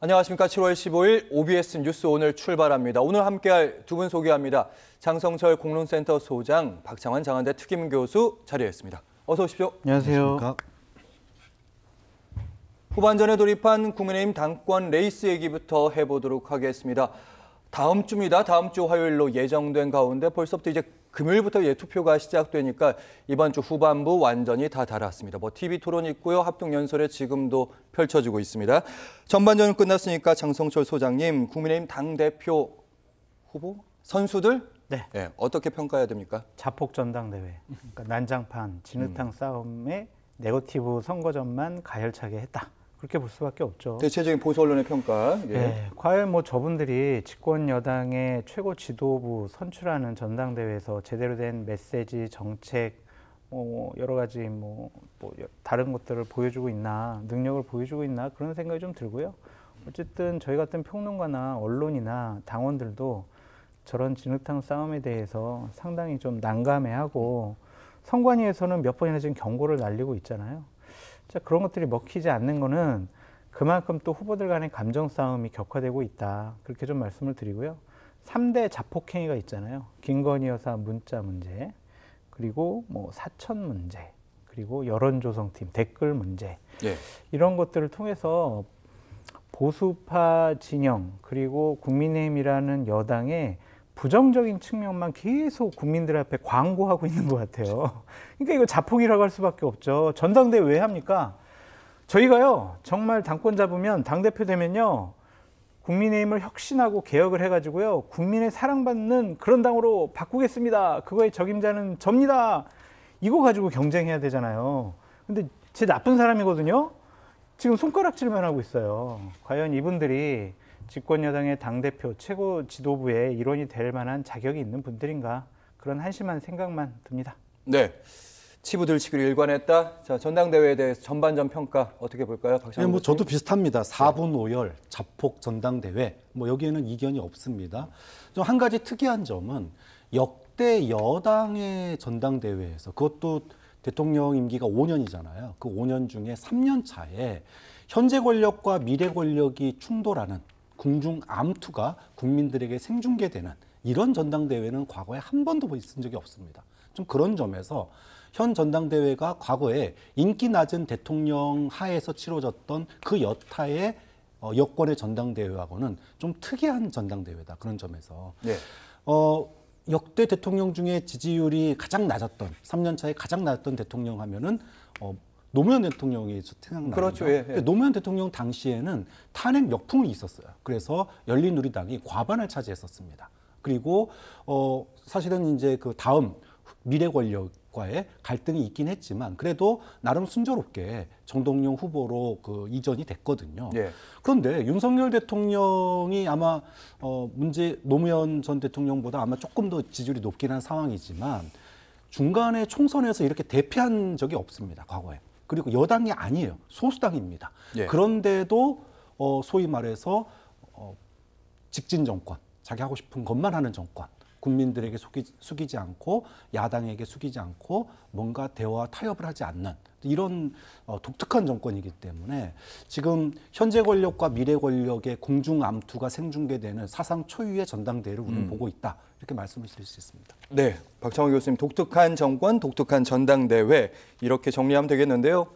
안녕하십니까. 7월 15일 OBS 뉴스 오늘 출발합니다. 오늘 함께할 두 분 소개합니다. 장성철 공론센터 소장, 박창환 장한대 특임 교수 자리했습니다. 어서 오십시오. 안녕하세요. 후반전에 돌입한 국민의힘 당권 레이스 얘기부터 해보도록 하겠습니다. 다음 주입니다. 다음 주 화요일로 예정된 가운데 벌써부터 이제 금요일부터 예 투표가 시작되니까 이번 주 후반부 완전히 다 달았습니다. 뭐 TV 토론 있고요. 합동 연설에 지금도 펼쳐지고 있습니다. 전반전 끝났으니까 장성철 소장님, 국민의힘 당 대표 후보 선수들 네. 네. 어떻게 평가해야 됩니까? 자폭 전당대회. 그러니까 난장판, 진흙탕 음. 싸움에 네거티브 선거전만 가열차게 했다. 그렇게 볼 수밖에 없죠. 대체적인 보수 언론의 평가. 예. 네, 과연 뭐 저분들이 집권 여당의 최고 지도부 선출하는 전당대회에서 제대로 된 메시지, 정책, 뭐 여러 가지 뭐, 뭐 다른 것들을 보여주고 있나, 능력을 보여주고 있나 그런 생각이 좀 들고요. 어쨌든 저희 같은 평론가나 언론이나 당원들도 저런 진흙탕 싸움에 대해서 상당히 좀 난감해하고 선관위에서는 몇 번이나 지금 경고를 날리고 있잖아요. 자, 그런 것들이 먹히지 않는 거는 그만큼 또 후보들 간의 감정 싸움이 격화되고 있다. 그렇게 좀 말씀을 드리고요. 3대 자폭행위가 있잖아요. 김건희 여사 문자 문제, 그리고 뭐 사천 문제, 그리고 여론조성팀 댓글 문제. 예. 이런 것들을 통해서 보수파 진영, 그리고 국민의힘이라는 여당의 부정적인 측면만 계속 국민들 앞에 광고하고 있는 것 같아요. 그러니까 이거 자폭이라고 할 수밖에 없죠. 전당대왜 합니까? 저희가요 정말 당권 잡으면 당 대표 되면요 국민의힘을 혁신하고 개혁을 해가지고요 국민의 사랑받는 그런 당으로 바꾸겠습니다. 그거의 적임자는 접니다. 이거 가지고 경쟁해야 되잖아요. 근데 제 나쁜 사람이거든요. 지금 손가락질만 하고 있어요. 과연 이분들이 집권 여당의 당 대표 최고 지도부의 일원이 될 만한 자격이 있는 분들인가 그런 한심한 생각만 듭니다. 네. 치부 들치기로 일관했다. 자, 전당대회에 대해서 전반전 평가 어떻게 볼까요? 박 네, 뭐 저도 비슷합니다. 4분 5열 자폭 전당대회. 뭐 여기에는 이견이 없습니다. 좀 한 가지 특이한 점은 역대 여당의 전당대회에서 그것도 대통령 임기가 5년이잖아요. 그 5년 중에 3년 차에 현재 권력과 미래 권력이 충돌하는 궁중 암투가 국민들에게 생중계되는 이런 전당대회는 과거에 한 번도 있은 적이 없습니다. 좀 그런 점에서 현 전당대회가 과거에 인기 낮은 대통령 하에서 치러졌던 그 여타의 어, 여권의 전당대회하고는 좀 특이한 전당대회다. 그런 점에서. 네. 어, 역대 대통령 중에 지지율이 가장 낮았던, 3년 차에 가장 낮았던 대통령 하면은 어, 노무현 대통령이 생각나요. 그렇죠. 예, 예. 노무현 대통령 당시에는 탄핵 역풍이 있었어요. 그래서 열린우리당이 과반을 차지했었습니다. 그리고 어 사실은 이제 그 다음 미래 권력과의 갈등이 있긴 했지만 그래도 나름 순조롭게 정동영 후보로 그 이전이 됐거든요. 예. 그런데 윤석열 대통령이 아마 어 문제 노무현 전 대통령보다 아마 조금 더 지지율이 높긴 한 상황이지만 중간에 총선에서 이렇게 대피한 적이 없습니다. 과거에. 그리고 여당이 아니에요. 소수당입니다. 예. 그런데도 어, 소위 말해서 어, 직진 정권, 자기 하고 싶은 것만 하는 정권, 국민들에게 속이, 숙이, 지 않고 야당에게 숙이지 않고 뭔가 대화 타협을 하지 않는 이런 어, 독특한 정권이기 때문에 지금 현재 권력과 미래 권력의 공중 암투가 생중계되는 사상 초유의 전당대회를 우리는 음. 보고 있다. 이렇게 말씀을 드릴 수 있습니다. 네, 박창호 교수님 독특한 정권, 독특한 전당대회 이렇게 정리하면 되겠는데요.